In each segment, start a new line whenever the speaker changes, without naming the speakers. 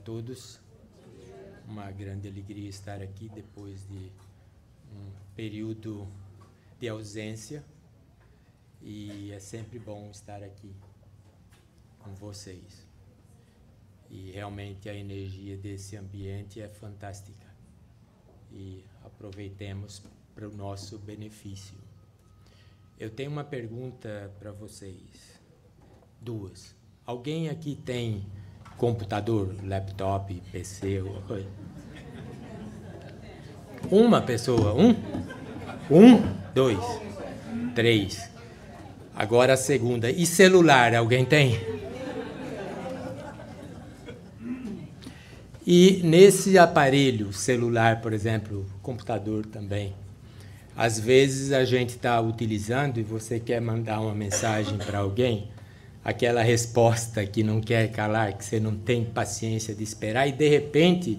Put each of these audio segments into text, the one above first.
todos. Uma grande alegria estar aqui depois de um período de ausência e é sempre bom estar aqui com vocês. E realmente a energia desse ambiente é fantástica e aproveitemos para o nosso benefício. Eu tenho uma pergunta para vocês. Duas. Alguém aqui tem computador, laptop, PC. Uma pessoa, um, um, dois, três. Agora a segunda. E celular, alguém tem? E nesse aparelho celular, por exemplo, computador também, às vezes a gente está utilizando e você quer mandar uma mensagem para alguém aquela resposta que não quer calar, que você não tem paciência de esperar e de repente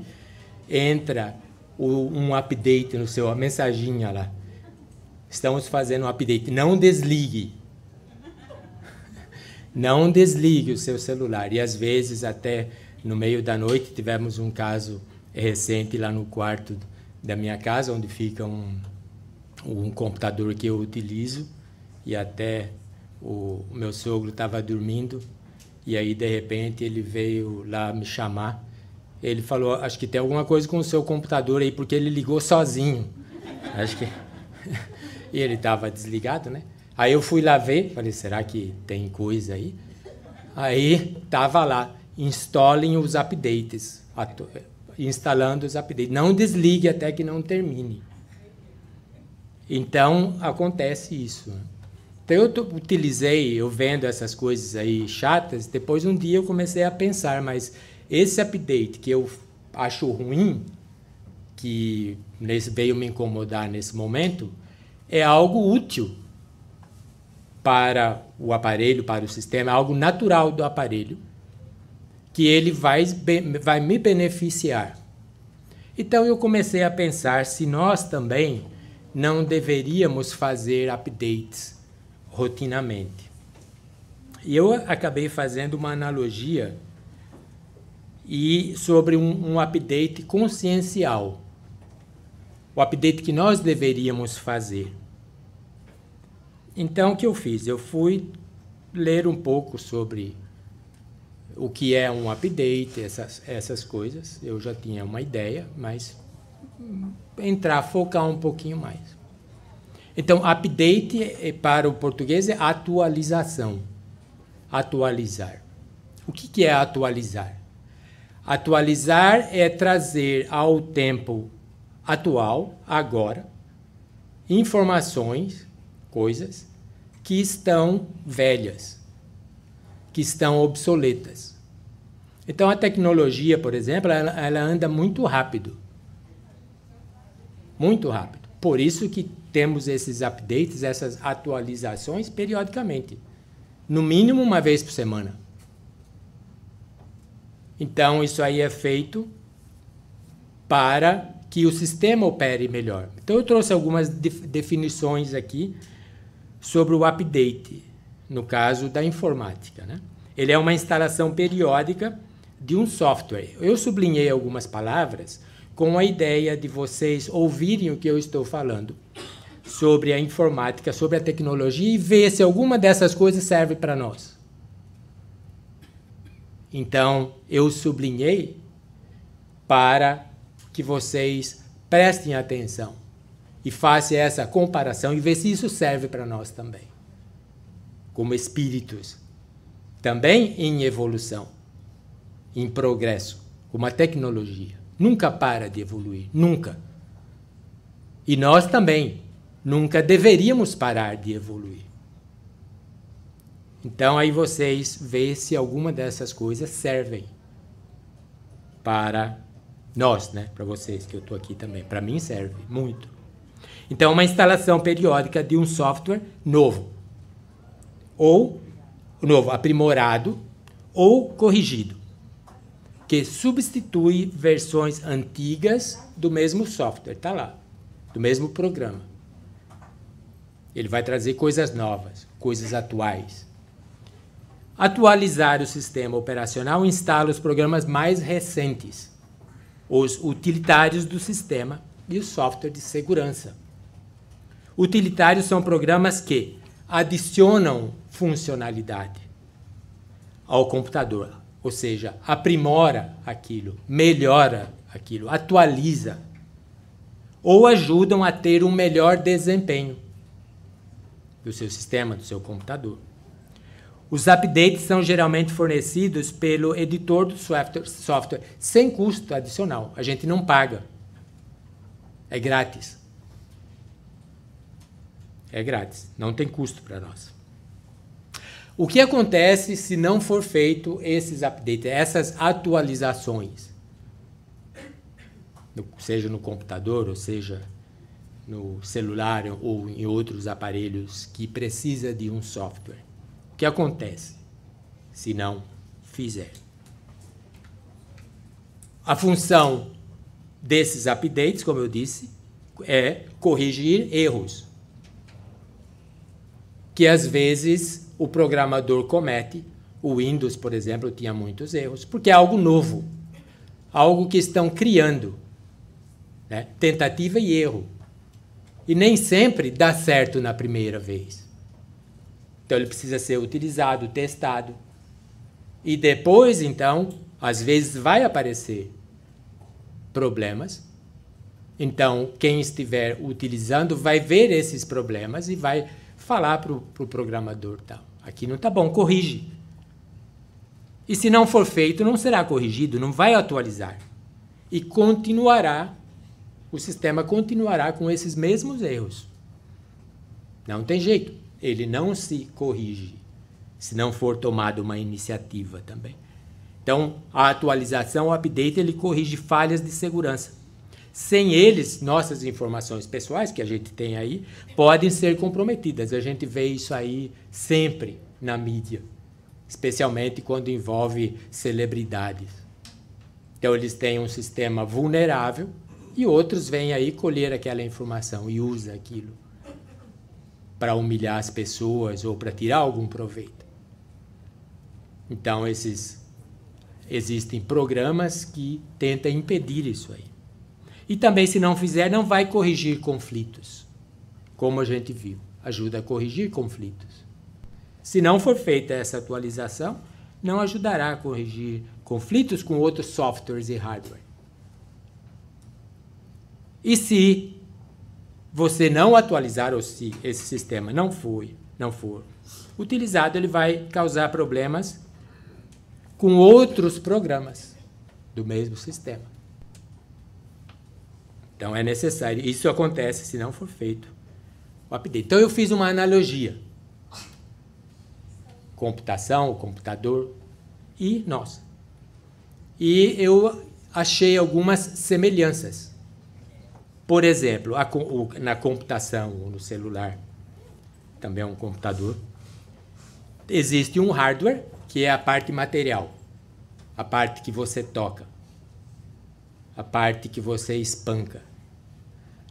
entra o, um update no seu, a mensaginha lá. Estamos fazendo um update. Não desligue. Não desligue o seu celular. E às vezes até no meio da noite tivemos um caso recente lá no quarto da minha casa, onde fica um, um computador que eu utilizo e até o meu sogro estava dormindo e aí de repente ele veio lá me chamar. Ele falou: Acho que tem alguma coisa com o seu computador aí, porque ele ligou sozinho. Acho que. e ele estava desligado, né? Aí eu fui lá ver, falei: Será que tem coisa aí? Aí tava lá: instalem os updates. Instalando os updates. Não desligue até que não termine. Então acontece isso. Então eu utilizei, eu vendo essas coisas aí chatas, depois um dia eu comecei a pensar, mas esse update que eu acho ruim, que nesse, veio me incomodar nesse momento, é algo útil para o aparelho, para o sistema, é algo natural do aparelho, que ele vai, vai me beneficiar. Então eu comecei a pensar se nós também não deveríamos fazer updates rotinamente. E eu acabei fazendo uma analogia e sobre um, um update consciencial. O update que nós deveríamos fazer. Então, o que eu fiz? Eu fui ler um pouco sobre o que é um update, essas, essas coisas. Eu já tinha uma ideia, mas entrar, focar um pouquinho mais. Então, update eh, para o português é atualização. Atualizar. O que, que é atualizar? Atualizar é trazer ao tempo atual, agora, informações, coisas que estão velhas, que estão obsoletas. Então, a tecnologia, por exemplo, ela, ela anda muito rápido. Muito rápido. Por isso que temos esses updates, essas atualizações periodicamente, no mínimo uma vez por semana. Então, isso aí é feito para que o sistema opere melhor. Então, eu trouxe algumas definições aqui sobre o update, no caso da informática. Né? Ele é uma instalação periódica de um software. Eu sublinhei algumas palavras com a ideia de vocês ouvirem o que eu estou falando sobre a informática, sobre a tecnologia e ver se alguma dessas coisas serve para nós. Então, eu sublinhei para que vocês prestem atenção e façam essa comparação e ver se isso serve para nós também, como espíritos, também em evolução, em progresso, como a tecnologia. Nunca para de evoluir, nunca. E nós também Nunca deveríamos parar de evoluir. Então aí vocês vê se alguma dessas coisas servem para nós, né? Para vocês que eu estou aqui também. Para mim serve muito. Então uma instalação periódica de um software novo ou novo, aprimorado ou corrigido, que substitui versões antigas do mesmo software, tá lá, do mesmo programa. Ele vai trazer coisas novas, coisas atuais. Atualizar o sistema operacional instala os programas mais recentes, os utilitários do sistema e o software de segurança. Utilitários são programas que adicionam funcionalidade ao computador, ou seja, aprimora aquilo, melhora aquilo, atualiza ou ajudam a ter um melhor desempenho do seu sistema, do seu computador. Os updates são geralmente fornecidos pelo editor do software, software sem custo adicional. A gente não paga. É grátis. É grátis. Não tem custo para nós. O que acontece se não for feito esses updates, essas atualizações? seja no computador, ou seja no celular ou em outros aparelhos que precisa de um software. O que acontece se não fizer? A função desses updates, como eu disse, é corrigir erros que às vezes o programador comete. O Windows, por exemplo, tinha muitos erros, porque é algo novo, algo que estão criando. Né? Tentativa e erro. E nem sempre dá certo na primeira vez. Então ele precisa ser utilizado, testado. E depois, então, às vezes vai aparecer problemas. Então, quem estiver utilizando vai ver esses problemas e vai falar para o pro programador: tá, aqui não está bom, corrige. E se não for feito, não será corrigido, não vai atualizar. E continuará o sistema continuará com esses mesmos erros. Não tem jeito, ele não se corrige se não for tomada uma iniciativa também. Então, a atualização, o update, ele corrige falhas de segurança. Sem eles, nossas informações pessoais que a gente tem aí podem ser comprometidas. A gente vê isso aí sempre na mídia, especialmente quando envolve celebridades. Então, eles têm um sistema vulnerável e outros vêm aí colher aquela informação e usa aquilo para humilhar as pessoas ou para tirar algum proveito. Então esses existem programas que tentam impedir isso aí. E também se não fizer, não vai corrigir conflitos, como a gente viu. Ajuda a corrigir conflitos. Se não for feita essa atualização, não ajudará a corrigir conflitos com outros softwares e hardware. E se você não atualizar ou se esse sistema não foi, não for utilizado, ele vai causar problemas com outros programas do mesmo sistema. Então é necessário, isso acontece se não for feito o update. Então eu fiz uma analogia. Computação, computador e nós. E eu achei algumas semelhanças por exemplo, a, o, na computação, no celular, também é um computador, existe um hardware, que é a parte material, a parte que você toca, a parte que você espanca,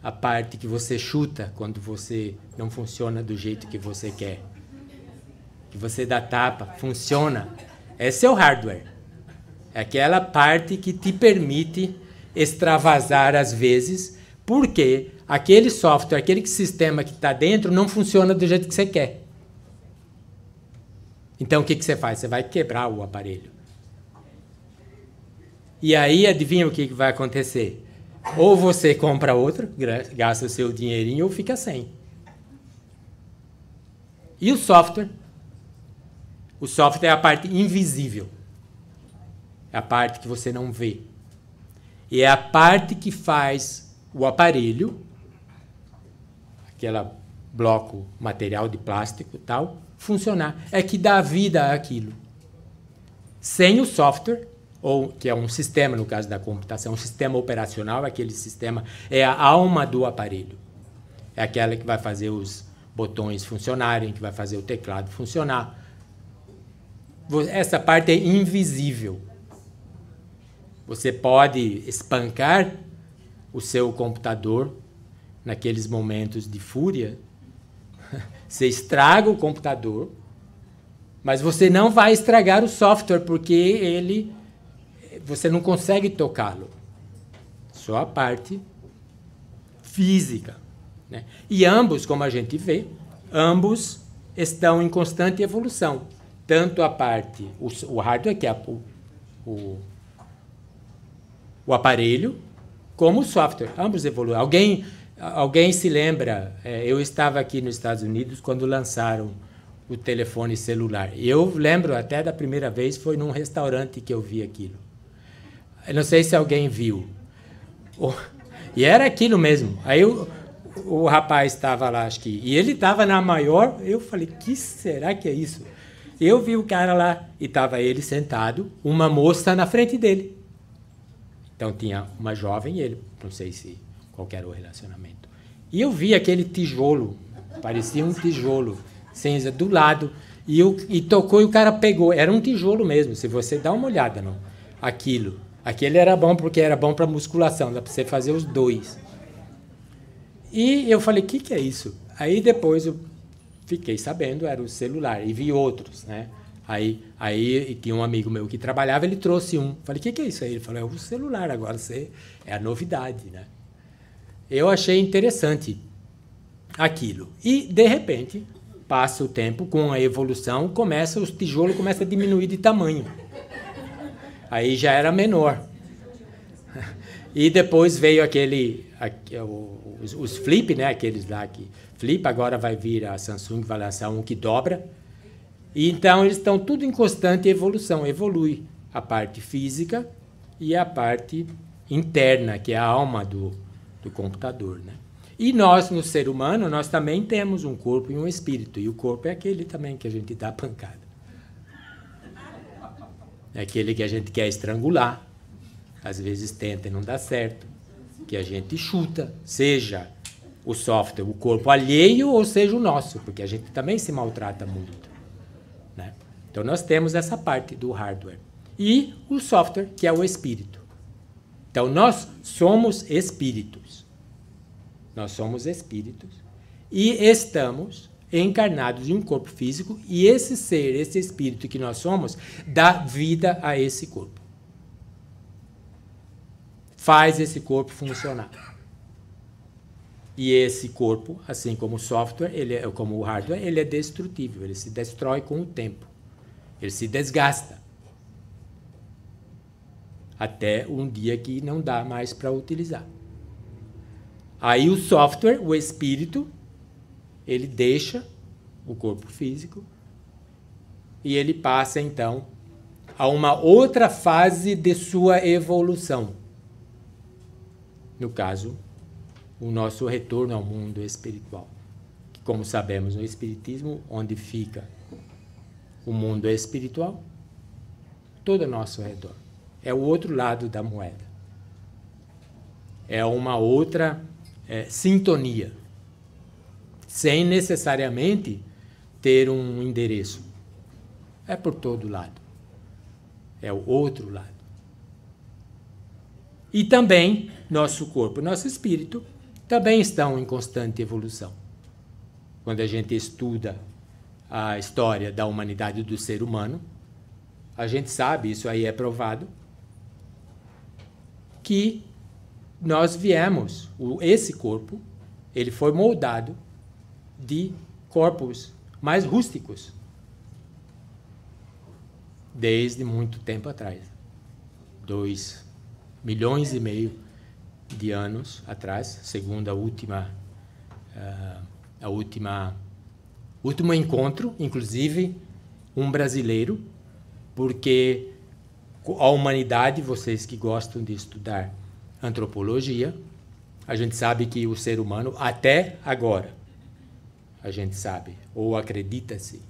a parte que você chuta quando você não funciona do jeito que você quer, que você dá tapa, funciona. Esse é o hardware. É aquela parte que te permite extravasar às vezes porque aquele software, aquele sistema que está dentro não funciona do jeito que você quer. Então o que, que você faz? Você vai quebrar o aparelho. E aí adivinha o que, que vai acontecer? Ou você compra outro, gasta o seu dinheirinho, ou fica sem. E o software? O software é a parte invisível. É a parte que você não vê. E é a parte que faz o aparelho, aquele bloco material de plástico tal, funcionar. É que dá vida àquilo. Sem o software, ou que é um sistema, no caso da computação, um sistema operacional, aquele sistema é a alma do aparelho. É aquela que vai fazer os botões funcionarem, que vai fazer o teclado funcionar. Essa parte é invisível. Você pode espancar o seu computador naqueles momentos de fúria. Você estraga o computador, mas você não vai estragar o software porque ele você não consegue tocá-lo. Só a parte física. Né? E ambos, como a gente vê, ambos estão em constante evolução. Tanto a parte, o, o hardware, que é o, o, o aparelho, como o software, ambos evoluem. Alguém, alguém se lembra, é, eu estava aqui nos Estados Unidos quando lançaram o telefone celular. Eu lembro até da primeira vez, foi num restaurante que eu vi aquilo. Eu não sei se alguém viu. Oh, e era aquilo mesmo. Aí o o rapaz estava lá, acho que, e ele estava na maior. Eu falei, que será que é isso? Eu vi o cara lá e estava ele sentado, uma moça na frente dele. Então tinha uma jovem e ele, não sei se qualquer o relacionamento. E eu vi aquele tijolo, parecia um tijolo, cinza, do lado. E, eu, e tocou e o cara pegou. Era um tijolo mesmo, se você dá uma olhada, não. Aquilo. Aquele era bom porque era bom para musculação, dá para você fazer os dois. E eu falei, o que, que é isso? Aí depois eu fiquei sabendo, era o celular, e vi outros, né? Aí, aí tinha um amigo meu que trabalhava, ele trouxe um. Falei, o que, que é isso aí? Ele falou, é o celular agora, você, é a novidade, né? Eu achei interessante aquilo. E, de repente, passa o tempo, com a evolução, começa os tijolos começam a diminuir de tamanho. Aí já era menor. E depois veio aquele, os, os flip, né? Aqueles lá que flip. Agora vai vir a Samsung, vai lançar um que dobra e então eles estão tudo em constante evolução, evolui a parte física e a parte interna, que é a alma do, do computador, né? E nós, no ser humano, nós também temos um corpo e um espírito. E o corpo é aquele também que a gente dá pancada. É aquele que a gente quer estrangular. Às vezes tenta e não dá certo. Que a gente chuta, seja o software, o corpo alheio, ou seja o nosso, porque a gente também se maltrata muito. Então nós temos essa parte do hardware e o software, que é o espírito. Então nós somos espíritos. Nós somos espíritos e estamos encarnados em um corpo físico e esse ser, esse espírito que nós somos, dá vida a esse corpo. Faz esse corpo funcionar. E esse corpo, assim como o software, ele é, como o hardware, ele é destrutível, ele se destrói com o tempo. Ele se desgasta. Até um dia que não dá mais para utilizar. Aí o software, o espírito, ele deixa o corpo físico e ele passa então a uma outra fase de sua evolução. No caso, o nosso retorno ao mundo espiritual, que, como sabemos no Espiritismo, onde fica o mundo é espiritual, todo ao nosso redor. É o outro lado da moeda. É uma outra é, sintonia, sem necessariamente ter um endereço. É por todo lado. É o outro lado. E também nosso corpo, nosso espírito também estão em constante evolução. Quando a gente estuda a história da humanidade do ser humano, a gente sabe, isso aí é provado, que nós viemos, esse corpo, ele foi moldado de corpos mais rústicos desde muito tempo atrás. Dois milhões e meio de anos atrás, segundo a última, ah, a última último encontro, inclusive, um brasileiro, porque a humanidade, vocês que gostam de estudar antropologia, a gente sabe que o ser humano, até agora, a gente sabe, ou acredita-se,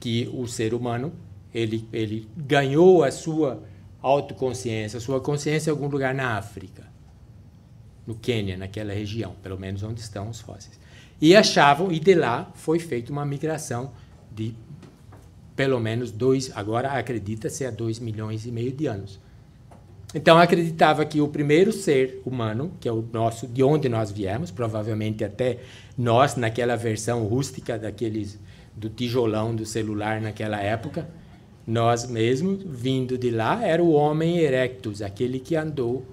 que o ser humano ele, ele ganhou a sua autoconsciência, a sua consciência em algum lugar na África, no Quênia, naquela região, pelo menos onde estão os fósseis. E achavam, e de lá foi feita uma migração de pelo menos dois, agora acredita-se a dois milhões e meio de anos. Então acreditava que o primeiro ser humano, que é o nosso, de onde nós viemos, provavelmente até nós naquela versão rústica daqueles do tijolão do celular naquela época, nós mesmos vindo de lá era o homem erectus, aquele que andou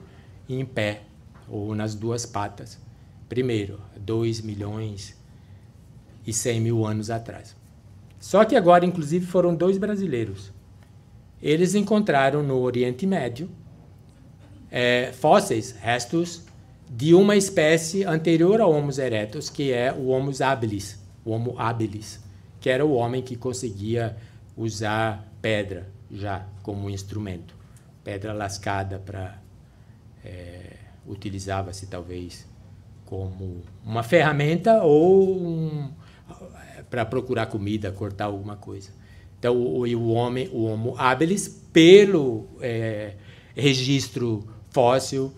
em pé ou nas duas patas. Primeiro, 2 milhões e 100 mil anos atrás. Só que agora, inclusive, foram dois brasileiros. Eles encontraram no Oriente Médio é, fósseis, restos de uma espécie anterior ao Homo erectus, que é o Homo habilis, o Homo habilis, que era o homem que conseguia usar pedra já como instrumento, pedra lascada para é, utilizava-se talvez como uma ferramenta ou um, é, para procurar comida, cortar alguma coisa. Então, o, o homem, o Homo habilis, pelo é, registro fóssil,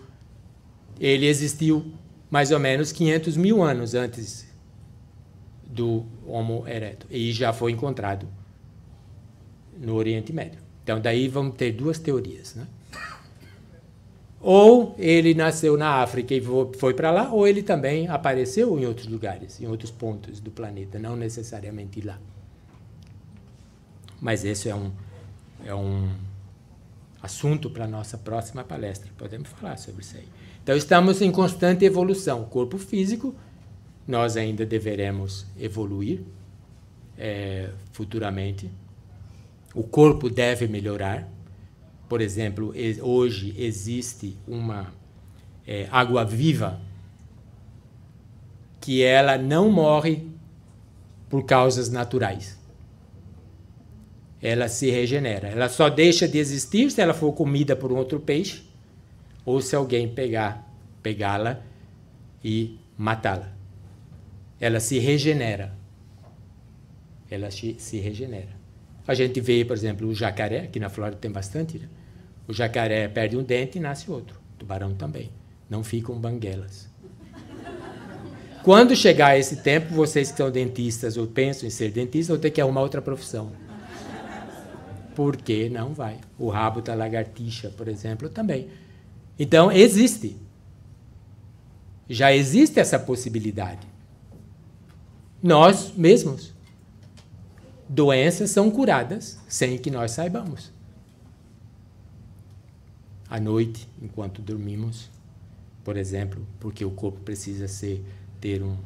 ele existiu mais ou menos 500 mil anos antes do Homo erecto e já foi encontrado no Oriente Médio. Então, daí vamos ter duas teorias, né? Ou ele nasceu na África e foi para lá, ou ele também apareceu em outros lugares, em outros pontos do planeta, não necessariamente lá. Mas esse é um, é um assunto para a nossa próxima palestra. Podemos falar sobre isso aí. Então, estamos em constante evolução. corpo físico, nós ainda deveremos evoluir é, futuramente. O corpo deve melhorar por exemplo, hoje existe uma é, água viva que ela não morre por causas naturais. Ela se regenera. Ela só deixa de existir se ela for comida por um outro peixe ou se alguém pegar, pegá-la e matá-la. Ela se regenera. Ela se regenera. A gente vê, por exemplo, o jacaré, aqui na Flórida tem bastante, né? O jacaré perde um dente e nasce outro. O tubarão também. Não ficam banguelas. Quando chegar esse tempo, vocês que são dentistas ou pensam em ser dentistas, vão ter que arrumar outra profissão. Porque não vai. O rabo da lagartixa, por exemplo, também. Então, existe. Já existe essa possibilidade. Nós mesmos. Doenças são curadas sem que nós saibamos à noite, enquanto dormimos, por exemplo, porque o corpo precisa ser, ter um,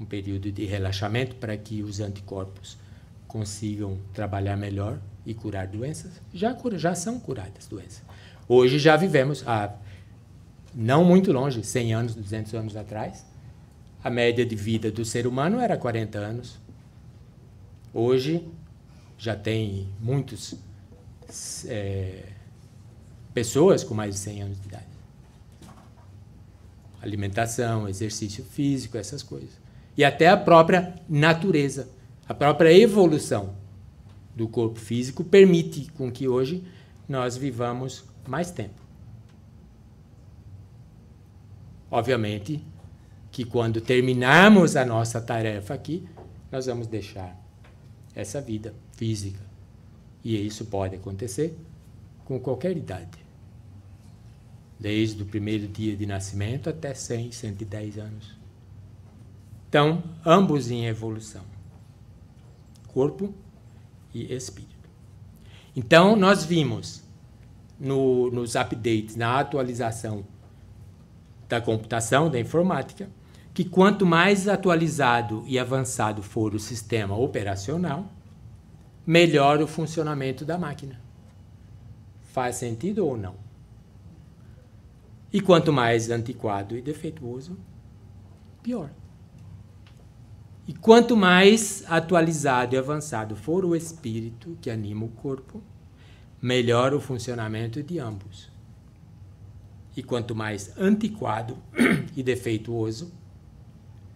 um período de relaxamento para que os anticorpos consigam trabalhar melhor e curar doenças. Já, cura, já são curadas doenças. Hoje já vivemos, há não muito longe, 100 anos, 200 anos atrás, a média de vida do ser humano era 40 anos. Hoje já tem muitos é, pessoas com mais de 100 anos de idade. Alimentação, exercício físico, essas coisas. E até a própria natureza, a própria evolução do corpo físico permite com que hoje nós vivamos mais tempo. Obviamente que quando terminarmos a nossa tarefa aqui, nós vamos deixar essa vida física. E isso pode acontecer com qualquer idade desde o primeiro dia de nascimento até 100, 110 anos. Então, ambos em evolução: corpo e espírito. Então, nós vimos no, nos updates, na atualização da computação, da informática, que quanto mais atualizado e avançado for o sistema operacional, melhor o funcionamento da máquina. Faz sentido ou não? E quanto mais antiquado e defeituoso, pior. E quanto mais atualizado e avançado for o espírito que anima o corpo, melhor o funcionamento de ambos. E quanto mais antiquado e defeituoso,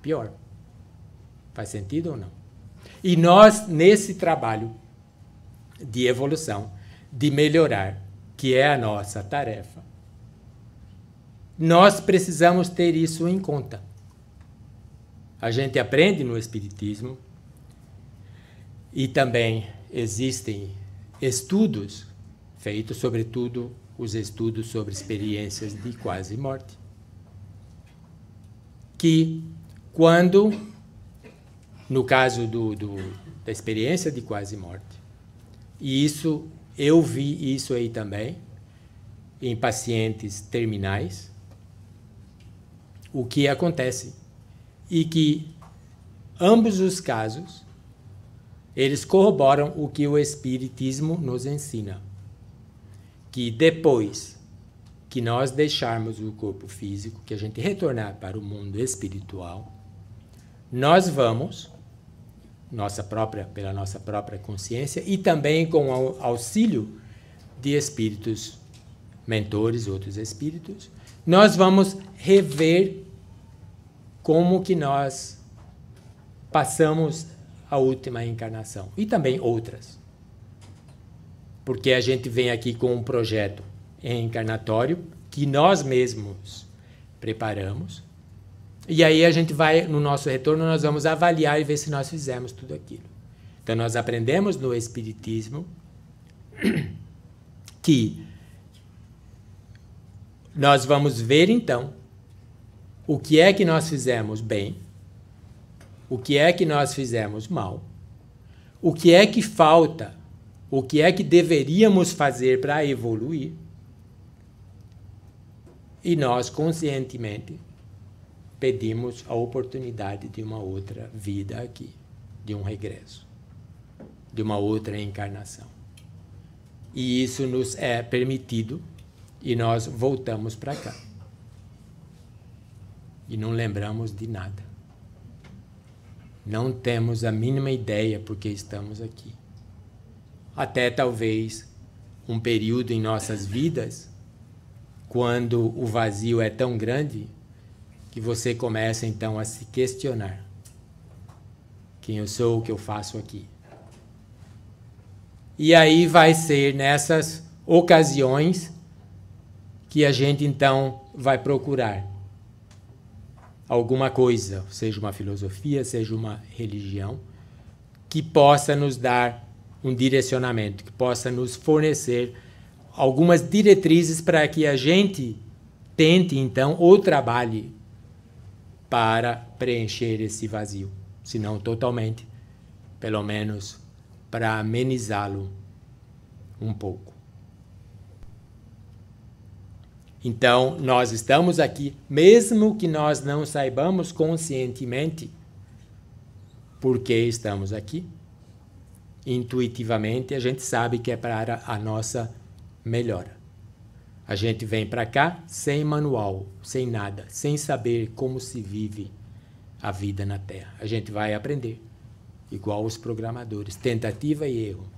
pior. Faz sentido ou não? E nós, nesse trabalho de evolução, de melhorar, que é a nossa tarefa, nós precisamos ter isso em conta. A gente aprende no Espiritismo e também existem estudos feitos, sobretudo os estudos sobre experiências de quase morte, que quando, no caso do, do, da experiência de quase morte, e isso eu vi isso aí também em pacientes terminais, o que acontece e que ambos os casos eles corroboram o que o espiritismo nos ensina, que depois que nós deixarmos o corpo físico, que a gente retornar para o mundo espiritual, nós vamos nossa própria pela nossa própria consciência e também com o auxílio de espíritos mentores, outros espíritos, nós vamos rever como que nós passamos a última encarnação e também outras. Porque a gente vem aqui com um projeto encarnatório que nós mesmos preparamos. E aí a gente vai no nosso retorno nós vamos avaliar e ver se nós fizemos tudo aquilo. Então nós aprendemos no espiritismo que nós vamos ver então o que é que nós fizemos bem, o que é que nós fizemos mal, o que é que falta, o que é que deveríamos fazer para evoluir. E nós conscientemente pedimos a oportunidade de uma outra vida aqui, de um regresso, de uma outra encarnação. E isso nos é permitido e nós voltamos para cá e não lembramos de nada. Não temos a mínima ideia porque estamos aqui. Até talvez um período em nossas vidas quando o vazio é tão grande que você começa então a se questionar: quem eu sou, o que eu faço aqui. E aí vai ser nessas ocasiões que a gente então vai procurar alguma coisa, seja uma filosofia, seja uma religião, que possa nos dar um direcionamento, que possa nos fornecer algumas diretrizes para que a gente tente então ou trabalhe para preencher esse vazio, se não totalmente, pelo menos para amenizá-lo um pouco. Então, nós estamos aqui, mesmo que nós não saibamos conscientemente por que estamos aqui. Intuitivamente, a gente sabe que é para a nossa melhora. A gente vem para cá sem manual, sem nada, sem saber como se vive a vida na Terra. A gente vai aprender, igual os programadores, tentativa e erro.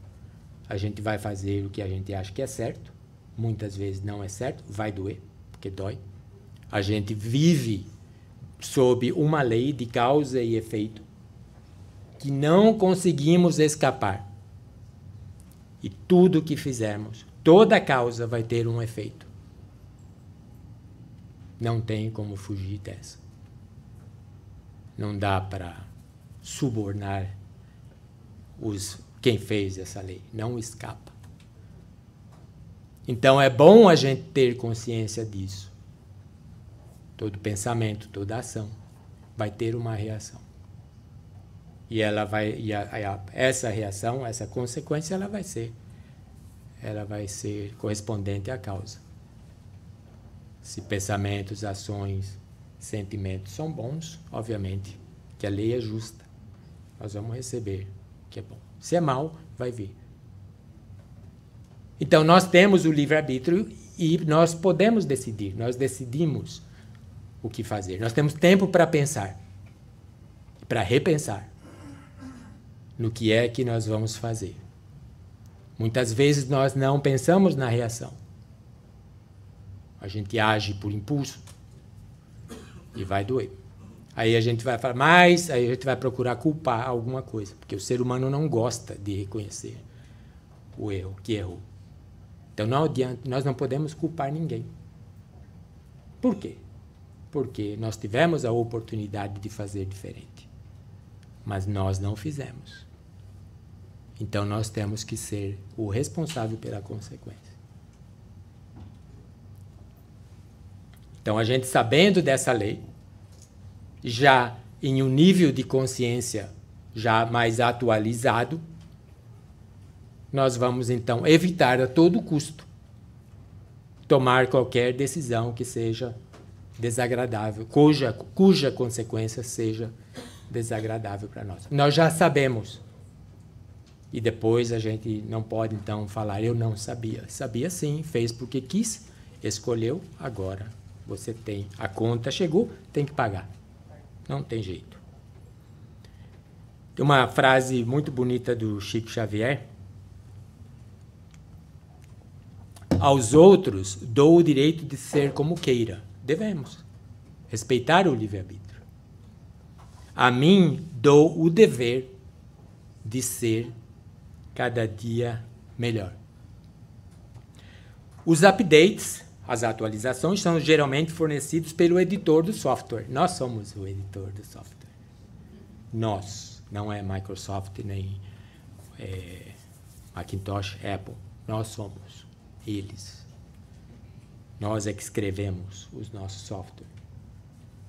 A gente vai fazer o que a gente acha que é certo muitas vezes não é certo, vai doer, porque dói. A gente vive sob uma lei de causa e efeito que não conseguimos escapar. E tudo que fizermos, toda causa vai ter um efeito. Não tem como fugir dessa. Não dá para subornar os quem fez essa lei, não escapa. Então é bom a gente ter consciência disso. Todo pensamento, toda ação vai ter uma reação. E ela vai e a, a, essa reação, essa consequência ela vai ser ela vai ser correspondente à causa. Se pensamentos, ações, sentimentos são bons, obviamente, que a lei é justa. Nós vamos receber o que é bom. Se é mal, vai vir. Então, nós temos o livre-arbítrio e nós podemos decidir, nós decidimos o que fazer. Nós temos tempo para pensar, para repensar no que é que nós vamos fazer. Muitas vezes nós não pensamos na reação. A gente age por impulso e vai doer. Aí a gente vai falar mais, aí a gente vai procurar culpar alguma coisa, porque o ser humano não gosta de reconhecer o erro que errou. Então não adianta, nós não podemos culpar ninguém. Por quê? Porque nós tivemos a oportunidade de fazer diferente, mas nós não fizemos. Então nós temos que ser o responsável pela consequência. Então a gente sabendo dessa lei, já em um nível de consciência já mais atualizado, nós vamos então evitar a todo custo tomar qualquer decisão que seja desagradável, cuja, cuja consequência seja desagradável para nós. Nós já sabemos. E depois a gente não pode então falar eu não sabia. Sabia sim, fez porque quis, escolheu, agora você tem a conta chegou, tem que pagar. Não tem jeito. Tem uma frase muito bonita do Chico Xavier, Aos outros dou o direito de ser como queira. Devemos respeitar o livre-arbítrio. A mim dou o dever de ser cada dia melhor. Os updates, as atualizações, são geralmente fornecidos pelo editor do software. Nós somos o editor do software. Nós, não é Microsoft nem é, Macintosh, Apple. Nós somos eles. Nós é que escrevemos os nossos software.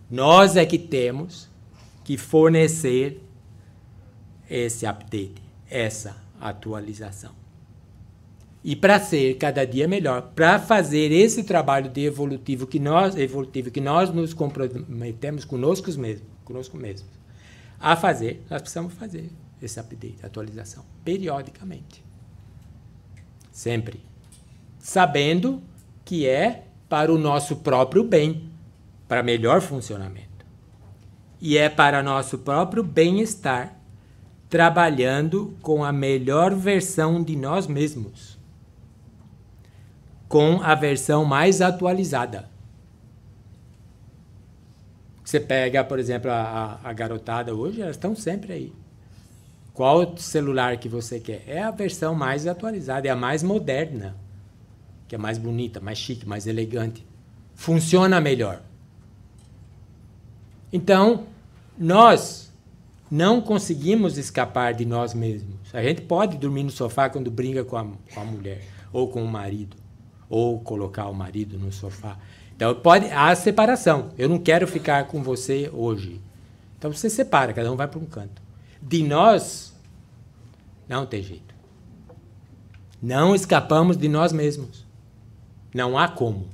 Nós é que temos que fornecer esse update, essa atualização. E para ser cada dia melhor, para fazer esse trabalho de evolutivo que nós, evolutivo que nós nos comprometemos conosco mesmos, conosco mesmos, a fazer, nós precisamos fazer esse update, atualização, periodicamente. Sempre sabendo que é para o nosso próprio bem, para melhor funcionamento. E é para nosso próprio bem-estar, trabalhando com a melhor versão de nós mesmos, com a versão mais atualizada. Você pega, por exemplo, a, a garotada hoje, elas estão sempre aí. Qual celular que você quer? É a versão mais atualizada, é a mais moderna que é mais bonita, mais chique, mais elegante, funciona melhor. Então, nós não conseguimos escapar de nós mesmos. A gente pode dormir no sofá quando briga com a, com a mulher, ou com o marido, ou colocar o marido no sofá. Então, pode, há separação. Eu não quero ficar com você hoje. Então, você separa, cada um vai para um canto. De nós, não tem jeito. Não escapamos de nós mesmos. Não há como.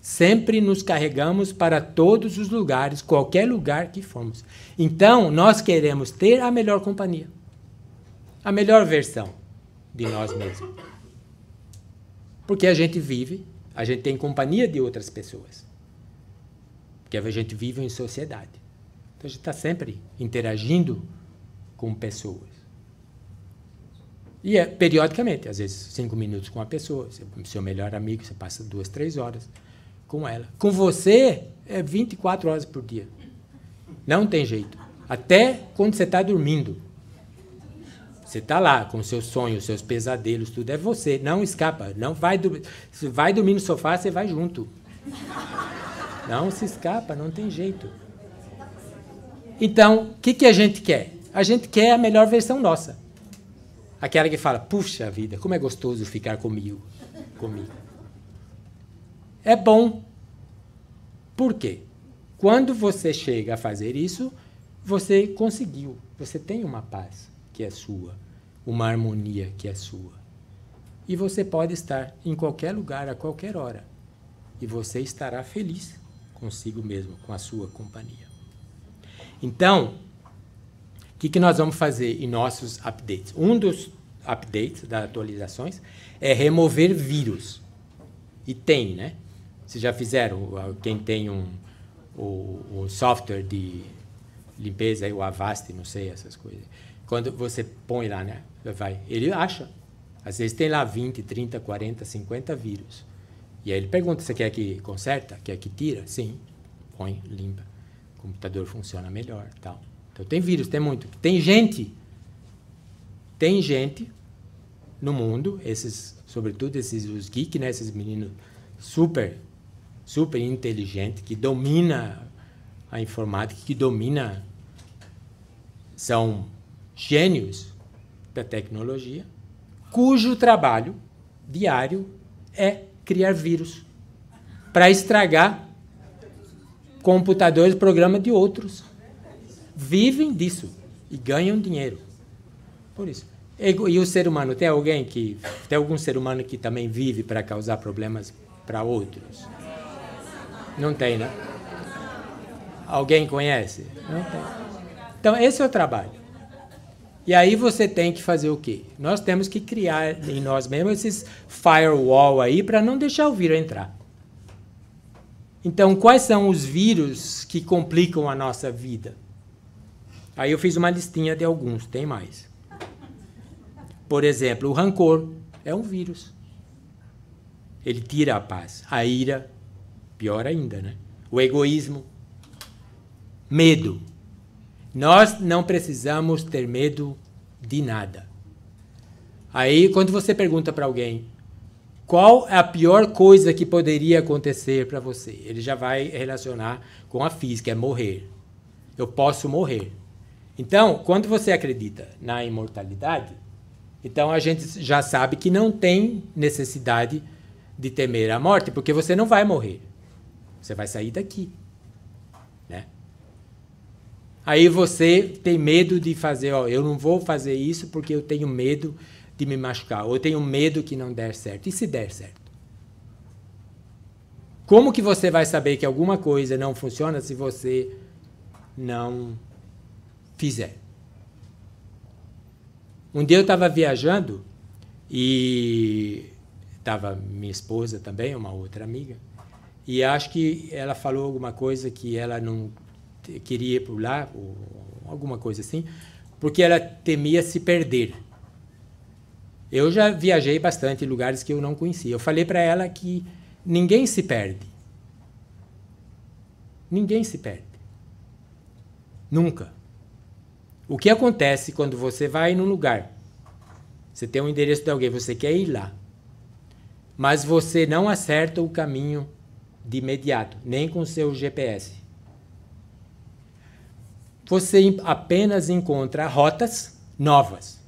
Sempre nos carregamos para todos os lugares, qualquer lugar que formos. Então, nós queremos ter a melhor companhia, a melhor versão de nós mesmos. Porque a gente vive, a gente tem companhia de outras pessoas. Porque a gente vive em sociedade. Então, a gente está sempre interagindo com pessoas. E é periodicamente, às vezes cinco minutos com a pessoa, seu melhor amigo, você passa duas, três horas com ela. Com você, é 24 horas por dia. Não tem jeito. Até quando você está dormindo. Você está lá com seus sonhos, seus pesadelos, tudo é você. Não escapa. Não vai, se vai dormir no sofá, você vai junto. Não se escapa, não tem jeito. Então, o que, que a gente quer? A gente quer a melhor versão nossa. Aquela que fala, puxa vida, como é gostoso ficar comigo. comigo. É bom. Por quê? Quando você chega a fazer isso, você conseguiu. Você tem uma paz que é sua, uma harmonia que é sua. E você pode estar em qualquer lugar, a qualquer hora. E você estará feliz consigo mesmo, com a sua companhia. Então, que, que nós vamos fazer em nossos updates? Um dos updates, das atualizações, é remover vírus. E tem, né? Vocês já fizeram, quem tem um, o, software de limpeza, o Avast, não sei, essas coisas. Quando você põe lá, né? Vai, ele acha. Às vezes tem lá 20, 30, 40, 50 vírus. E aí ele pergunta, você quer que conserta? Quer que tira? Sim. Põe, limpa. O computador funciona melhor tal. Então tem vírus, tem muito. Tem gente. Tem gente no mundo, esses, sobretudo esses os geeks, né, esses meninos super super inteligentes que domina a informática, que domina são gênios da tecnologia, cujo trabalho diário é criar vírus para estragar computadores, programas de outros vivem disso e ganham dinheiro. Por isso. E, e o ser humano, tem alguém que. Tem algum ser humano que também vive para causar problemas para outros? Não tem, né? Alguém conhece? Não tem. Então, esse é o trabalho. E aí você tem que fazer o quê? Nós temos que criar em nós mesmos esses firewall aí para não deixar o vírus entrar. Então, quais são os vírus que complicam a nossa vida? Aí eu fiz uma listinha de alguns, tem mais. Por exemplo, o rancor é um vírus. Ele tira a paz. A ira, pior ainda, né? O egoísmo, medo. Nós não precisamos ter medo de nada. Aí, quando você pergunta para alguém qual é a pior coisa que poderia acontecer para você, ele já vai relacionar com a física, é morrer. Eu posso morrer. Então, quando você acredita na imortalidade, então a gente já sabe que não tem necessidade de temer a morte, porque você não vai morrer. Você vai sair daqui. Né? Aí você tem medo de fazer, ó, eu não vou fazer isso porque eu tenho medo de me machucar, ou eu tenho medo que não der certo. E se der certo? Como que você vai saber que alguma coisa não funciona se você não fizer. Um dia eu estava viajando e estava minha esposa também, uma outra amiga, e acho que ela falou alguma coisa que ela não queria ir por lá, ou alguma coisa assim, porque ela temia se perder. Eu já viajei bastante em lugares que eu não conhecia. Eu falei para ela que ninguém se perde. Ninguém se perde. Nunca. O que acontece quando você vai num lugar? Você tem um endereço de alguém, você quer ir lá. Mas você não acerta o caminho de imediato, nem com o seu GPS. Você apenas encontra rotas novas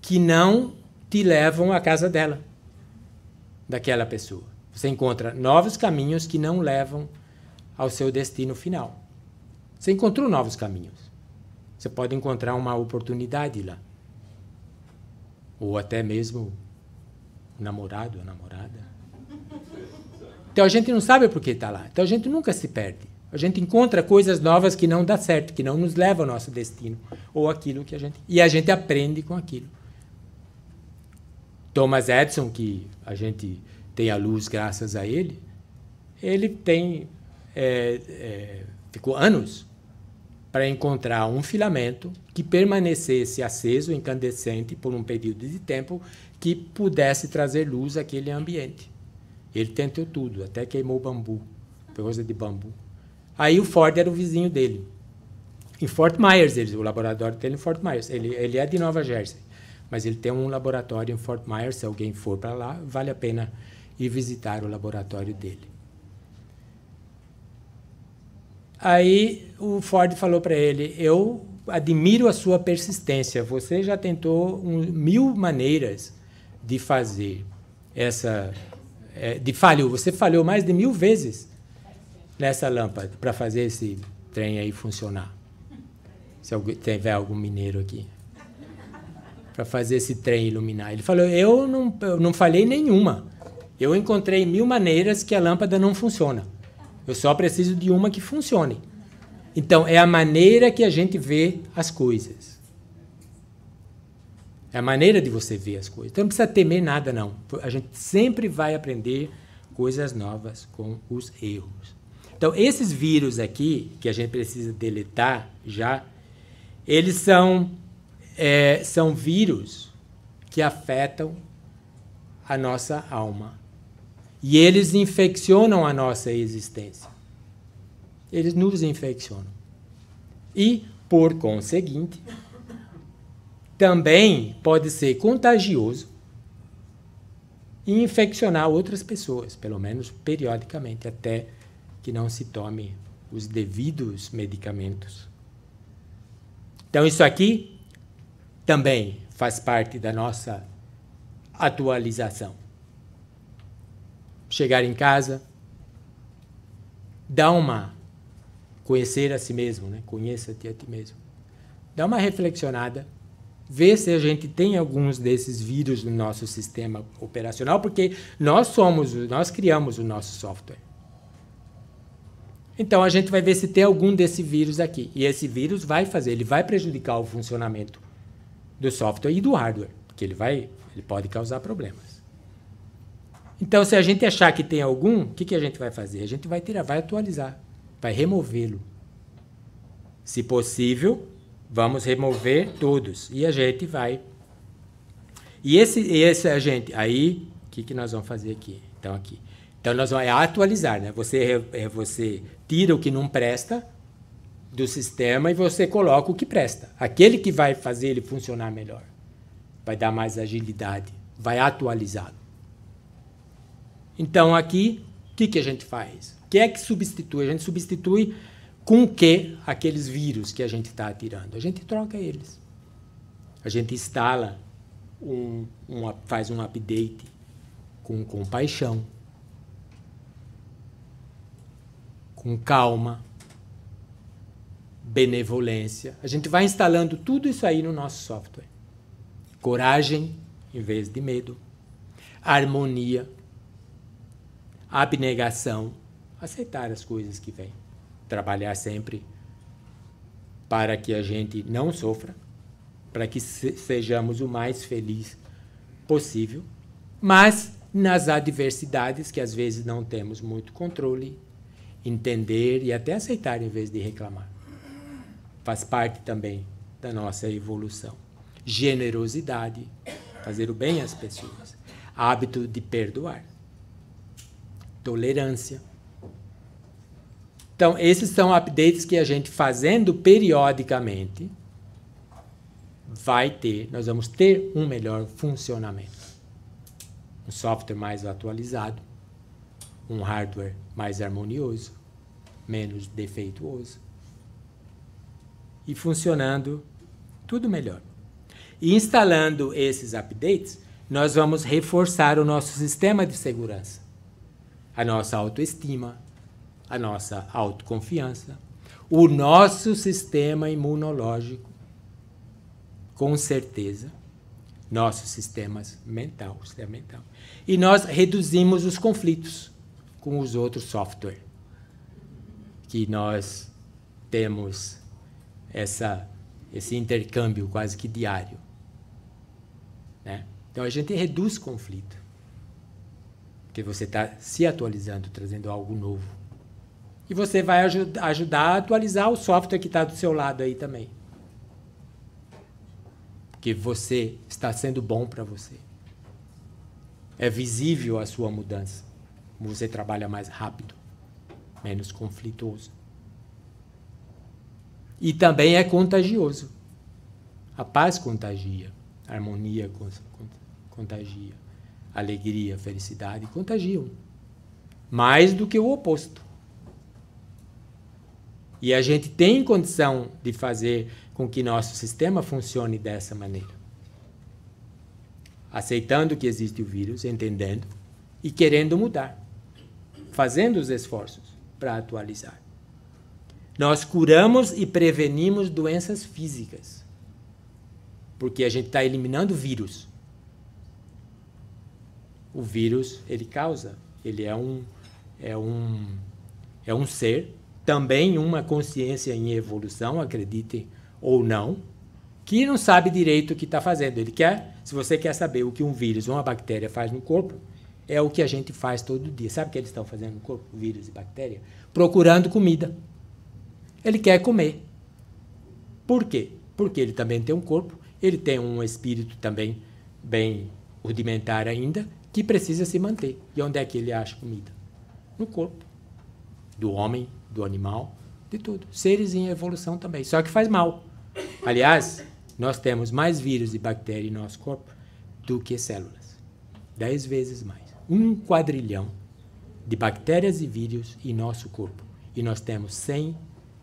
que não te levam à casa dela, daquela pessoa. Você encontra novos caminhos que não levam ao seu destino final. Você encontrou novos caminhos. Você pode encontrar uma oportunidade lá. Ou até mesmo o namorado, a namorada. Então a gente não sabe por que está lá. Então a gente nunca se perde. A gente encontra coisas novas que não dá certo, que não nos leva ao nosso destino ou aquilo que a gente e a gente aprende com aquilo. Thomas Edison, que a gente tem a luz graças a ele, ele tem é, é, ficou anos para encontrar um filamento que permanecesse aceso, incandescente, por um período de tempo que pudesse trazer luz àquele ambiente. Ele tentou tudo, até queimou bambu, coisa de bambu. Aí o Ford era o vizinho dele. Em Fort Myers, ele, o laboratório dele é em Fort Myers. Ele, ele é de Nova Jersey, mas ele tem um laboratório em Fort Myers. Se alguém for para lá, vale a pena ir visitar o laboratório dele. Aí o Ford falou para ele: Eu admiro a sua persistência. Você já tentou um, mil maneiras de fazer essa. É, de falhou. Você falhou mais de mil vezes nessa lâmpada para fazer esse trem aí funcionar. Se tiver algum mineiro aqui. Para fazer esse trem iluminar. Ele falou: Eu não, eu não falhei nenhuma. Eu encontrei mil maneiras que a lâmpada não funciona. Eu só preciso de uma que funcione. Então, é a maneira que a gente vê as coisas. É a maneira de você ver as coisas. Então, não precisa temer nada, não. A gente sempre vai aprender coisas novas com os erros. Então, esses vírus aqui, que a gente precisa deletar já, eles são, é, são vírus que afetam a nossa alma. E eles infeccionam a nossa existência. Eles nos infeccionam. E, por conseguinte, também pode ser contagioso e infeccionar outras pessoas, pelo menos periodicamente, até que não se tome os devidos medicamentos. Então, isso aqui também faz parte da nossa atualização chegar em casa, dá uma conhecer a si mesmo, né? Conheça-te a ti mesmo. Dá uma reflexionada, vê se a gente tem alguns desses vírus no nosso sistema operacional, porque nós somos, nós criamos o nosso software. Então a gente vai ver se tem algum desse vírus aqui. E esse vírus vai fazer, ele vai prejudicar o funcionamento do software e do hardware, porque ele vai, ele pode causar problemas. Então, se a gente achar que tem algum, o que, que a gente vai fazer? A gente vai tirar, vai atualizar, vai removê-lo. Se possível, vamos remover todos. E a gente vai. E esse, esse a gente, aí, o que, que nós vamos fazer aqui? Então, aqui. Então, nós vamos é atualizar, né? Você, é, você tira o que não presta do sistema e você coloca o que presta. Aquele que vai fazer ele funcionar melhor. Vai dar mais agilidade, vai atualizá-lo. Então aqui, o que, que a gente faz? O que é que substitui? A gente substitui com o que aqueles vírus que a gente está atirando? A gente troca eles. A gente instala, um, um faz um update com compaixão, com calma, benevolência. A gente vai instalando tudo isso aí no nosso software. Coragem em vez de medo, harmonia abnegação, aceitar as coisas que vêm, trabalhar sempre para que a gente não sofra, para que sejamos o mais feliz possível, mas nas adversidades que às vezes não temos muito controle, entender e até aceitar em vez de reclamar. Faz parte também da nossa evolução. Generosidade, fazer o bem às pessoas, hábito de perdoar tolerância. Então, esses são updates que a gente fazendo periodicamente vai ter, nós vamos ter um melhor funcionamento. Um software mais atualizado, um hardware mais harmonioso, menos defeituoso. E funcionando tudo melhor. E instalando esses updates, nós vamos reforçar o nosso sistema de segurança a nossa autoestima, a nossa autoconfiança, o nosso sistema imunológico, com certeza, nossos sistemas mental, sistema mental. E nós reduzimos os conflitos com os outros softwares que nós temos essa, esse intercâmbio quase que diário. Né? Então a gente reduz conflito porque você está se atualizando, trazendo algo novo. E você vai ajud ajudar a atualizar o software que está do seu lado aí também. Porque você está sendo bom para você. É visível a sua mudança. Você trabalha mais rápido, menos conflituoso. E também é contagioso. A paz contagia, a harmonia contagia alegria, felicidade, contagiam. Mais do que o oposto. E a gente tem condição de fazer com que nosso sistema funcione dessa maneira. Aceitando que existe o vírus, entendendo e querendo mudar, fazendo os esforços para atualizar. Nós curamos e prevenimos doenças físicas, porque a gente está eliminando vírus o vírus ele causa. Ele é um, é um, é um ser, também uma consciência em evolução, acreditem ou não, que não sabe direito o que está fazendo. Ele quer, se você quer saber o que um vírus ou uma bactéria faz no corpo, é o que a gente faz todo dia. Sabe o que eles estão fazendo no corpo, vírus e bactéria? Procurando comida. Ele quer comer. Por quê? Porque ele também tem um corpo, ele tem um espírito também bem rudimentar ainda, que precisa se manter. E onde é que ele acha comida? No corpo. Do homem, do animal, de tudo. Seres em evolução também. Só que faz mal. Aliás, nós temos mais vírus e bactérias em nosso corpo do que células. Dez vezes mais. Um quadrilhão de bactérias e vírus em nosso corpo. E nós temos 100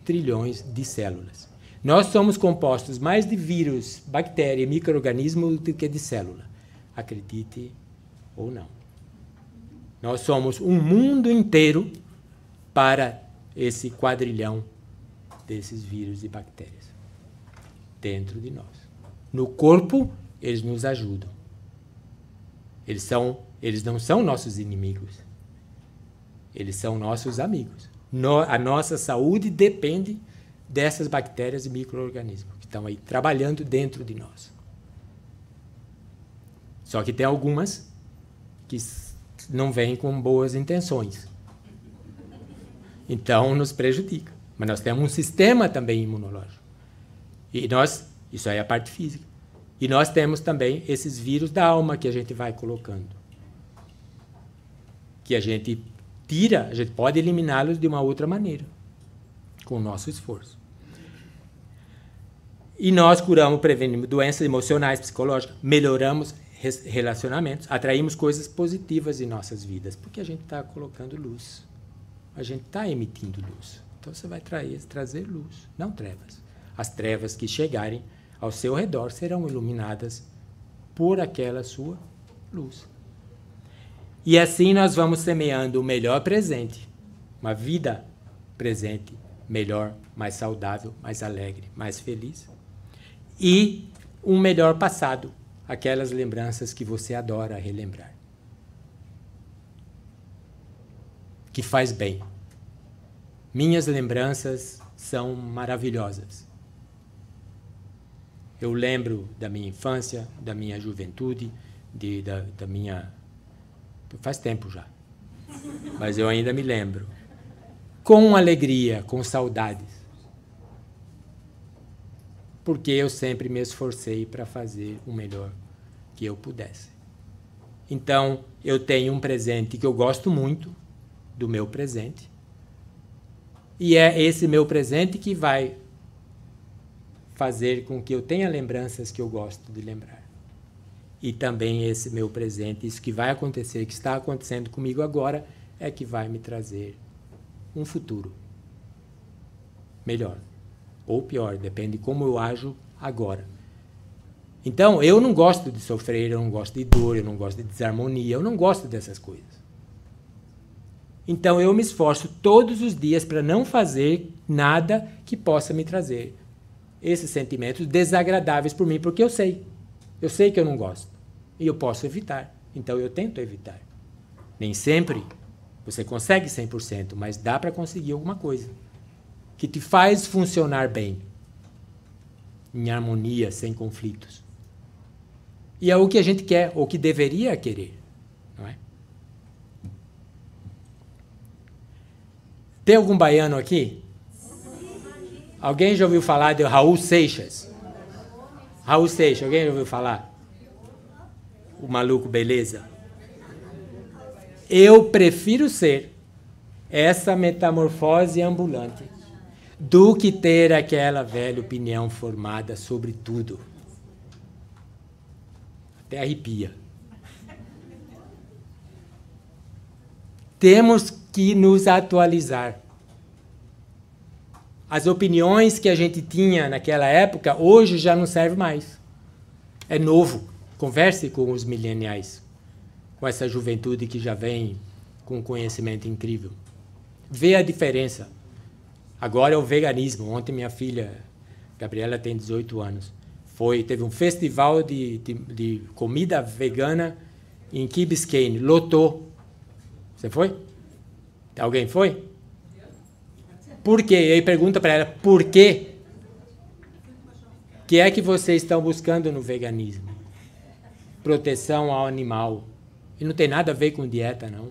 trilhões de células. Nós somos compostos mais de vírus, bactéria e microorganismo do que de célula. Acredite ou não. Nós somos um mundo inteiro para esse quadrilhão desses vírus e bactérias dentro de nós. No corpo, eles nos ajudam. Eles são, eles não são nossos inimigos. Eles são nossos amigos. No, a nossa saúde depende dessas bactérias e microorganismos que estão aí trabalhando dentro de nós. Só que tem algumas que não vêm com boas intenções. Então, nos prejudica. Mas nós temos um sistema também imunológico. E nós, isso aí é a parte física. E nós temos também esses vírus da alma que a gente vai colocando. Que a gente tira, a gente pode eliminá-los de uma outra maneira, com o nosso esforço. E nós curamos, prevenimos doenças emocionais, psicológicas, melhoramos relacionamentos, atraímos coisas positivas em nossas vidas, porque a gente está colocando luz, a gente está emitindo luz. Então você vai trair, trazer luz, não trevas. As trevas que chegarem ao seu redor serão iluminadas por aquela sua luz. E assim nós vamos semeando o melhor presente, uma vida presente melhor, mais saudável, mais alegre, mais feliz, e um melhor passado, aquelas lembranças que você adora relembrar. Que faz bem. Minhas lembranças são maravilhosas. Eu lembro da minha infância, da minha juventude, de, da, da minha. Faz tempo já. Mas eu ainda me lembro. Com alegria, com saudades porque eu sempre me esforcei para fazer o melhor que eu pudesse. Então, eu tenho um presente que eu gosto muito do meu presente. E é esse meu presente que vai fazer com que eu tenha lembranças que eu gosto de lembrar. E também esse meu presente, isso que vai acontecer, que está acontecendo comigo agora, é que vai me trazer um futuro melhor ou pior, depende como eu ajo agora. Então, eu não gosto de sofrer, eu não gosto de dor, eu não gosto de desarmonia, eu não gosto dessas coisas. Então, eu me esforço todos os dias para não fazer nada que possa me trazer esses sentimentos desagradáveis por mim, porque eu sei. Eu sei que eu não gosto. E eu posso evitar. Então, eu tento evitar. Nem sempre você consegue 100%, mas dá para conseguir alguma coisa que te faz funcionar bem, em harmonia, sem conflitos. E é o que a gente quer, ou que deveria querer. Não é? Tem algum baiano aqui? Alguém já ouviu falar de Raul Seixas? Raul Seixas, alguém já ouviu falar? O maluco, beleza? Eu prefiro ser essa metamorfose ambulante do que ter aquela velha opinião formada sobre tudo. Até arrepia. Temos que nos atualizar. As opiniões que a gente tinha naquela época, hoje já não serve mais. É novo. Converse com os mileniais, com essa juventude que já vem com conhecimento incrível. Vê a diferença. Agora é o veganismo. Ontem minha filha, Gabriela, tem 18 anos. Foi, teve um festival de, de, de comida vegana em Key Biscayne, lotou. Você foi? Alguém foi? Por quê? E aí pergunta para ela, por quê? que é que vocês estão buscando no veganismo? Proteção ao animal. E não tem nada a ver com dieta, não.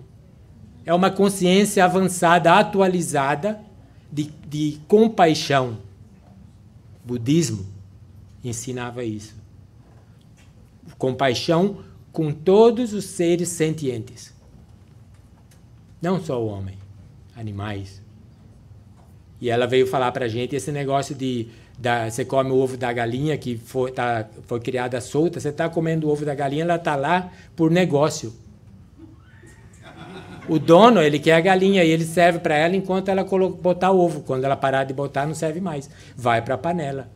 É uma consciência avançada, atualizada, de, de compaixão. Budismo ensinava isso. Compaixão com todos os seres sentientes. Não só o homem, animais. E ela veio falar para a gente esse negócio de da, você come o ovo da galinha que foi, tá, foi criada solta, você está comendo o ovo da galinha, ela está lá por negócio. O dono, ele quer a galinha e ele serve para ela enquanto ela botar o ovo. Quando ela parar de botar, não serve mais. Vai para a panela.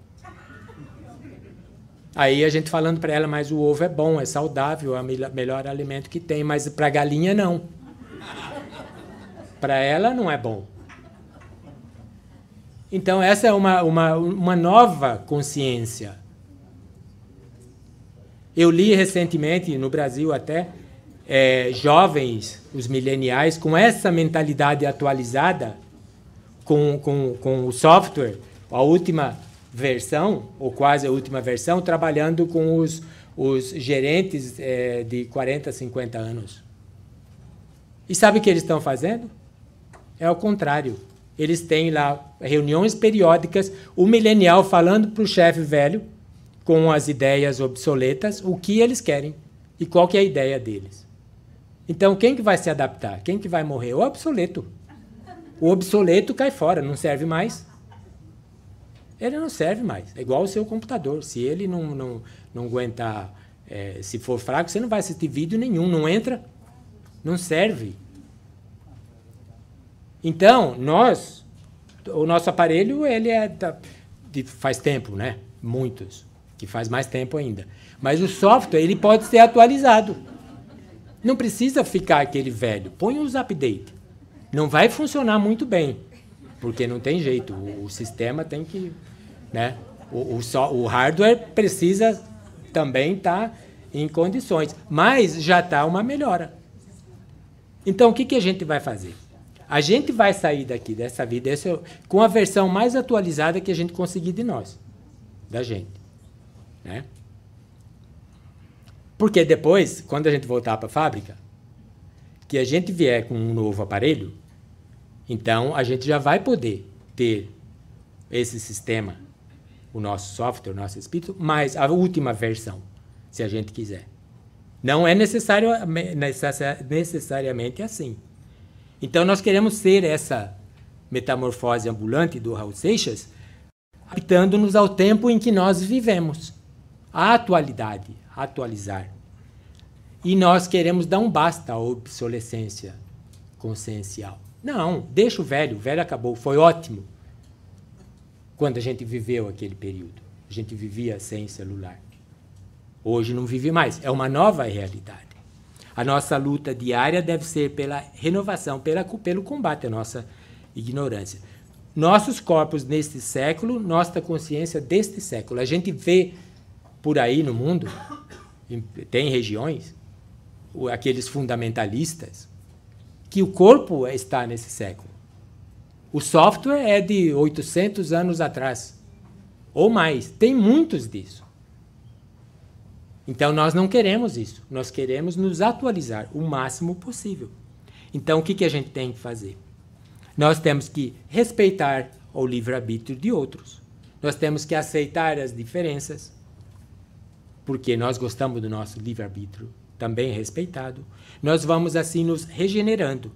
Aí a gente falando para ela, mas o ovo é bom, é saudável, é o melhor alimento que tem, mas para galinha não. Para ela não é bom. Então essa é uma, uma, uma nova consciência. Eu li recentemente, no Brasil até, é, jovens, os mileniais, com essa mentalidade atualizada, com, com, com o software, a última versão, ou quase a última versão, trabalhando com os, os gerentes é, de 40, 50 anos. E sabe o que eles estão fazendo? É o contrário. Eles têm lá reuniões periódicas, o milenial falando para o chefe velho, com as ideias obsoletas, o que eles querem e qual que é a ideia deles. Então, quem que vai se adaptar? Quem que vai morrer? O obsoleto. O obsoleto cai fora, não serve mais ele não serve mais. É igual o seu computador. Se ele não, não, não aguentar, é, se for fraco, você não vai assistir vídeo nenhum, não entra, não serve. Então, nós, o nosso aparelho, ele é da, de, faz tempo, né? Muitos, que faz mais tempo ainda. Mas o software, ele pode ser atualizado. Não precisa ficar aquele velho. Põe os update. Não vai funcionar muito bem. Porque não tem jeito, o, o sistema tem que. Né? O, o, só, o hardware precisa também estar tá em condições, mas já está uma melhora. Então, o que, que a gente vai fazer? A gente vai sair daqui dessa vida essa, é com a versão mais atualizada que a gente conseguir de nós, da gente. Né? Porque depois, quando a gente voltar para a fábrica, que a gente vier com um novo aparelho, então, a gente já vai poder ter esse sistema, o nosso software, o nosso espírito, mais a última versão, se a gente quiser. Não é necessário, necessariamente assim. Então, nós queremos ser essa metamorfose ambulante do Raul Seixas, adaptando-nos ao tempo em que nós vivemos, a atualidade, atualizar. E nós queremos dar um basta à obsolescência consciencial. Não, deixa o velho, o velho acabou, foi ótimo. Quando a gente viveu aquele período, a gente vivia sem celular. Hoje não vive mais, é uma nova realidade. A nossa luta diária deve ser pela renovação, pela, pelo combate à nossa ignorância. Nossos corpos neste século, nossa consciência deste século. A gente vê por aí no mundo, tem regiões, aqueles fundamentalistas, que o corpo é, está nesse século. O software é de 800 anos atrás, ou mais. Tem muitos disso. Então, nós não queremos isso. Nós queremos nos atualizar o máximo possível. Então, o que, que a gente tem que fazer? Nós temos que respeitar o livre-arbítrio de outros. Nós temos que aceitar as diferenças, porque nós gostamos do nosso livre-arbítrio também respeitado, nós vamos assim nos regenerando,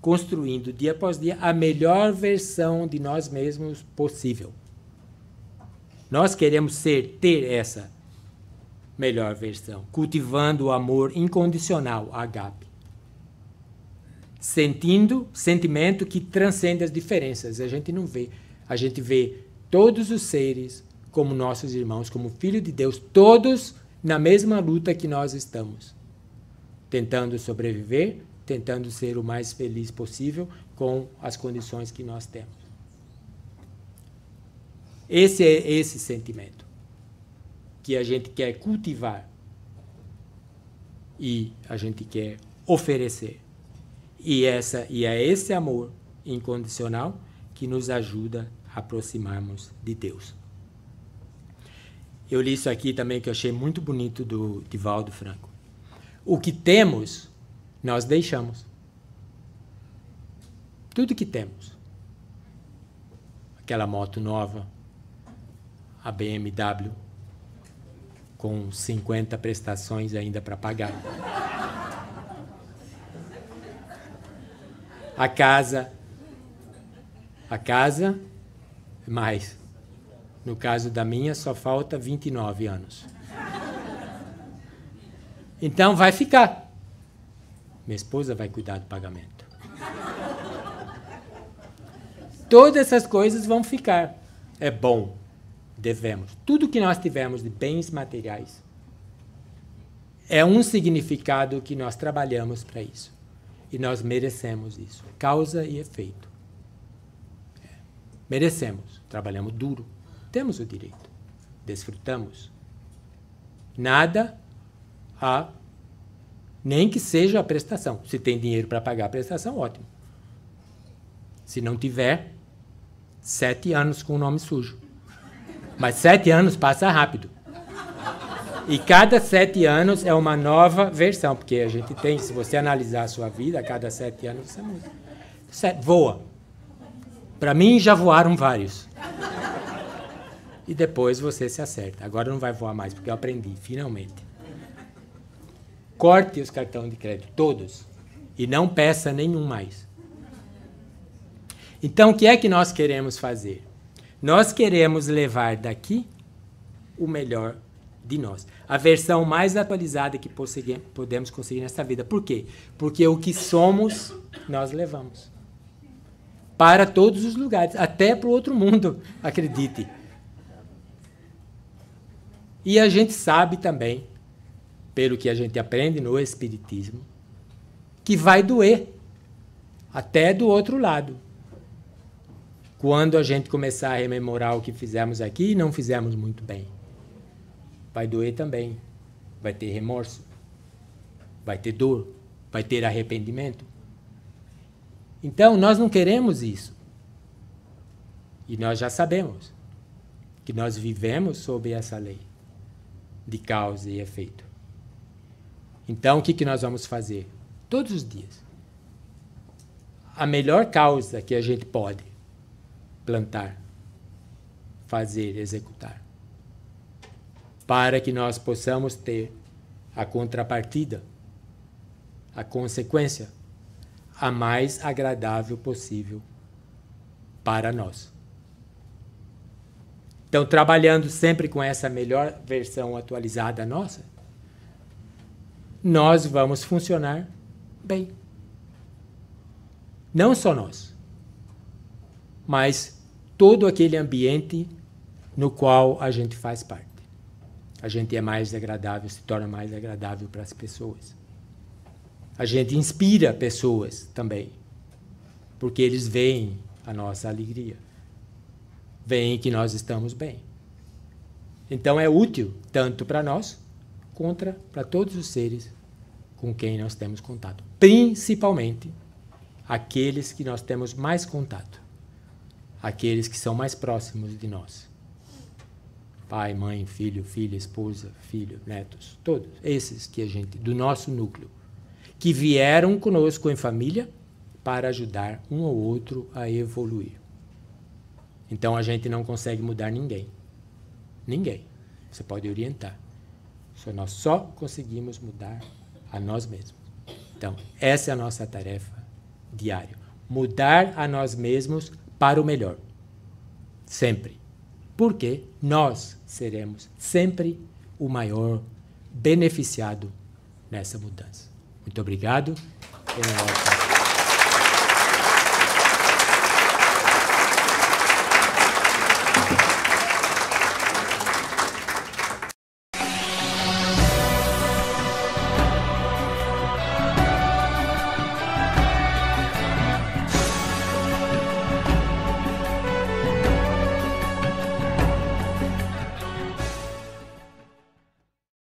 construindo dia após dia a melhor versão de nós mesmos possível. Nós queremos ser, ter essa melhor versão, cultivando o amor incondicional, agape. Sentindo, sentimento que transcende as diferenças. A gente não vê. A gente vê todos os seres como nossos irmãos, como filho de Deus, todos na mesma luta que nós estamos, tentando sobreviver, tentando ser o mais feliz possível com as condições que nós temos. Esse é esse sentimento que a gente quer cultivar e a gente quer oferecer. E essa e é esse amor incondicional que nos ajuda a aproximarmos de Deus. Eu li isso aqui também que eu achei muito bonito do Divaldo Franco. O que temos, nós deixamos. Tudo que temos. Aquela moto nova, a BMW, com 50 prestações ainda para pagar. A casa. A casa, mais no caso da minha, só falta 29 anos. Então vai ficar. Minha esposa vai cuidar do pagamento. Todas essas coisas vão ficar. É bom. Devemos. Tudo que nós tivermos de bens materiais é um significado que nós trabalhamos para isso. E nós merecemos isso. Causa e efeito. É. Merecemos. Trabalhamos duro temos o direito, desfrutamos. Nada a. Nem que seja a prestação. Se tem dinheiro para pagar a prestação, ótimo. Se não tiver, sete anos com o nome sujo. Mas sete anos passa rápido. E cada sete anos é uma nova versão, porque a gente tem, se você analisar a sua vida, a cada sete anos você muda. voa. Para mim já voaram vários e depois você se acerta. Agora não vai voar mais, porque eu aprendi, finalmente. Corte os cartões de crédito, todos, e não peça nenhum mais. Então, o que é que nós queremos fazer? Nós queremos levar daqui o melhor de nós. A versão mais atualizada que podemos conseguir nessa vida. Por quê? Porque o que somos, nós levamos. Para todos os lugares, até para o outro mundo, acredite. E a gente sabe também, pelo que a gente aprende no Espiritismo, que vai doer até do outro lado. Quando a gente começar a rememorar o que fizemos aqui e não fizemos muito bem, vai doer também. Vai ter remorso, vai ter dor, vai ter arrependimento. Então, nós não queremos isso. E nós já sabemos que nós vivemos sob essa lei de causa e efeito. Então, o que, que nós vamos fazer? Todos os dias. A melhor causa que a gente pode plantar, fazer, executar. Para que nós possamos ter a contrapartida, a consequência, a mais agradável possível para nós. Então, trabalhando sempre com essa melhor versão atualizada nossa, nós vamos funcionar bem. Não só nós, mas todo aquele ambiente no qual a gente faz parte. A gente é mais agradável, se torna mais agradável para as pessoas. A gente inspira pessoas também, porque eles veem a nossa alegria veem que nós estamos bem. Então é útil tanto para nós contra para todos os seres com quem nós temos contato, principalmente aqueles que nós temos mais contato, aqueles que são mais próximos de nós. Pai, mãe, filho, filha, esposa, filho, netos, todos esses que a gente do nosso núcleo que vieram conosco em família para ajudar um ao outro a evoluir. Então a gente não consegue mudar ninguém. Ninguém. Você pode orientar. Só nós só conseguimos mudar a nós mesmos. Então, essa é a nossa tarefa diária. Mudar a nós mesmos para o melhor. Sempre. Porque nós seremos sempre o maior beneficiado nessa mudança. Muito obrigado.